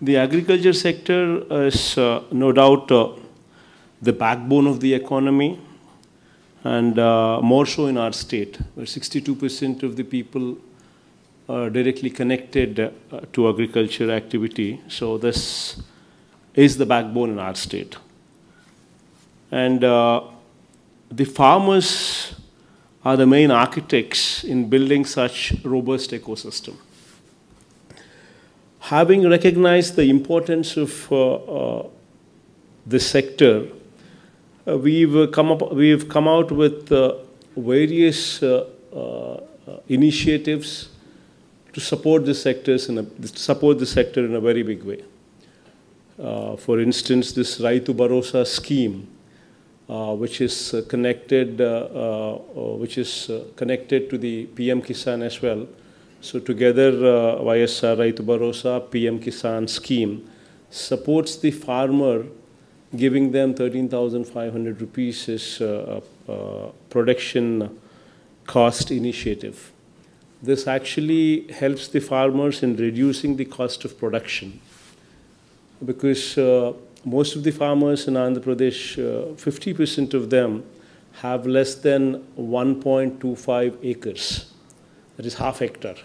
The agriculture sector is uh, no doubt uh, the backbone of the economy and uh, more so in our state where 62% of the people are directly connected uh, to agriculture activity. So this is the backbone in our state. And uh, the farmers are the main architects in building such robust ecosystem having recognized the importance of uh, uh this sector, uh, we've, come up, we've come out with uh, various initiatives to support the sectors in a, support the sector in a very big way. Uh, for instance, this Raitu Barosa scheme, uh, which is uh, connected, which is connected to the PM Kisan as well, so together, uh, YSR Raitu PM Kisan scheme supports the farmer, giving them 13,500 rupees as uh, uh, uh, production cost initiative. This actually helps the farmers in reducing the cost of production because uh, most of the farmers in Andhra Pradesh, 50% uh, of them have less than 1.25 acres that is half hectare.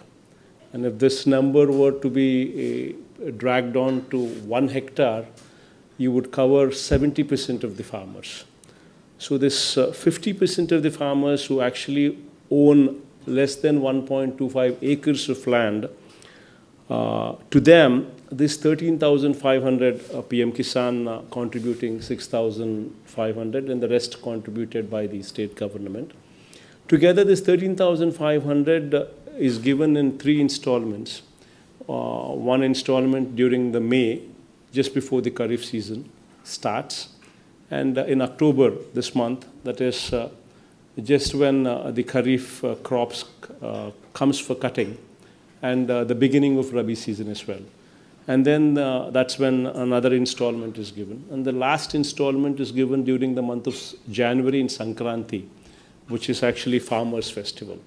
And if this number were to be uh, dragged on to one hectare, you would cover 70% of the farmers. So this 50% uh, of the farmers who actually own less than 1.25 acres of land, uh, to them, this 13,500 uh, PM Kisan uh, contributing 6,500 and the rest contributed by the state government. Together, this 13,500 uh, is given in three installments. Uh, one installment during the May, just before the Kharif season starts, and uh, in October this month, that is uh, just when uh, the Kharif uh, crops comes for cutting, and the beginning of Rabi season as well. And then that's when another installment is given. And the last installment is given during the month of January in Sankranti which is actually Farmers Festival.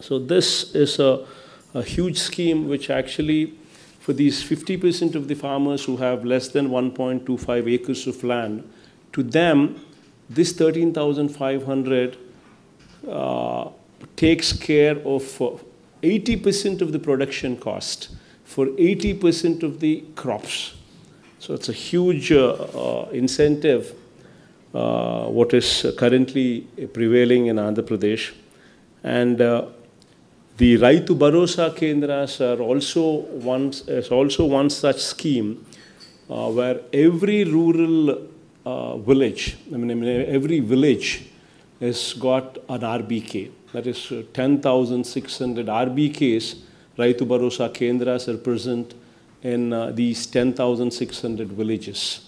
So this is a, a huge scheme which actually for these 50% of the farmers who have less than 1.25 acres of land, to them this 13,500 uh, takes care of 80% uh, of the production cost for 80% of the crops. So it's a huge uh, uh, incentive uh, what is currently prevailing in Andhra Pradesh. And uh, the Raitu Barosa Kendras are also one, is also one such scheme uh, where every rural uh, village, I mean, every village has got an RBK. That is uh, 10,600 RBKs, Raitu Barosa Kendras are present in uh, these 10,600 villages.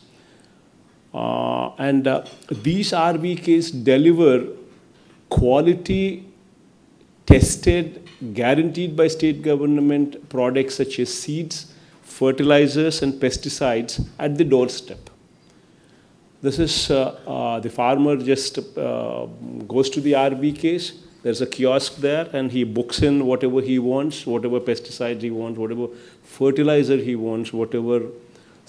Uh, and uh, these RBKs deliver quality tested, guaranteed by state government products such as seeds, fertilizers and pesticides at the doorstep. This is, uh, uh the farmer just uh, goes to the RBKs, there's a kiosk there and he books in whatever he wants, whatever pesticides he wants, whatever fertilizer he wants, whatever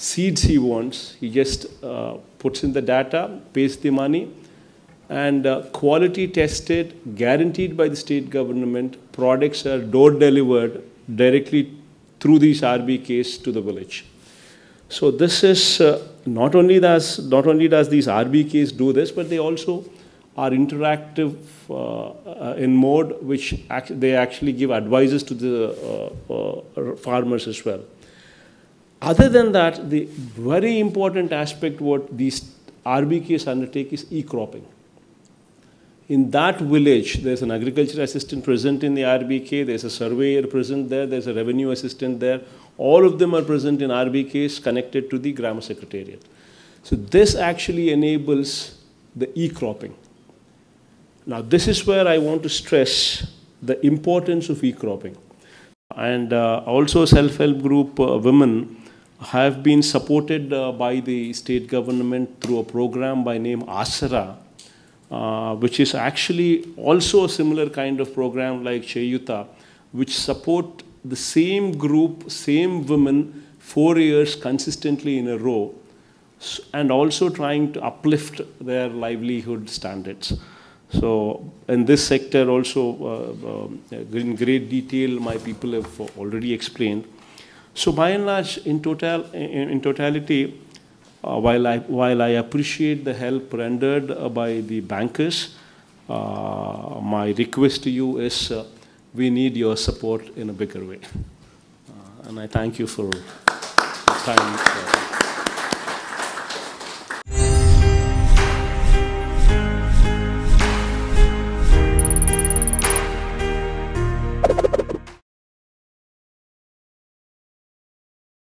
seeds he wants. He just uh, puts in the data, pays the money, and uh, quality tested, guaranteed by the state government, products are door delivered directly through these RBKs to the village. So this is uh, not only does not only does these RBKs do this, but they also are interactive uh, uh in mode which act they actually give advices to the uh, uh, farmers as well. Other than that, the very important aspect what these RBKs undertake is e-cropping. In that village, there's an agriculture assistant present in the RBK, there's a surveyor present there, there's a revenue assistant there. All of them are present in RBKs connected to the grammar secretariat. So this actually enables the e-cropping. Now this is where I want to stress the importance of e-cropping. And uh, also self-help group uh, women have been supported uh, by the state government through a program by name Asara, uh, which is actually also a similar kind of program like Cheyuta, which support the same group, same women, four years consistently in a row, and also trying to uplift their livelihood standards. So in this sector also, uh, um, in great detail, my people have already explained. So by and large, in total, in, in totality, uh, while I while I appreciate the help rendered uh, by the bankers, uh, my request to you is uh, we need your support in a bigger way, uh, and I thank you for time.